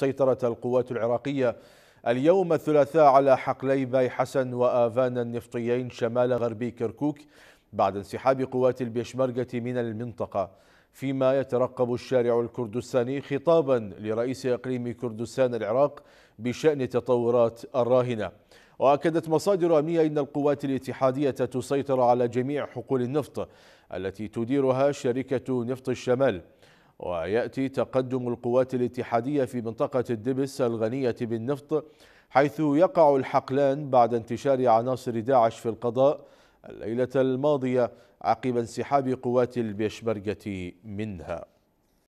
سيطرة القوات العراقية اليوم الثلاثاء على حقلي باي حسن وآفان النفطيين شمال غربي كركوك بعد انسحاب قوات البيشمركة من المنطقة فيما يترقب الشارع الكردستاني خطابا لرئيس إقليم كردستان العراق بشأن تطورات الراهنة وأكدت مصادر أمنية أن القوات الاتحادية تسيطر على جميع حقول النفط التي تديرها شركة نفط الشمال ويأتي تقدم القوات الاتحادية في منطقة الدبس الغنية بالنفط حيث يقع الحقلان بعد انتشار عناصر داعش في القضاء الليلة الماضية عقب انسحاب قوات البيشبرجة منها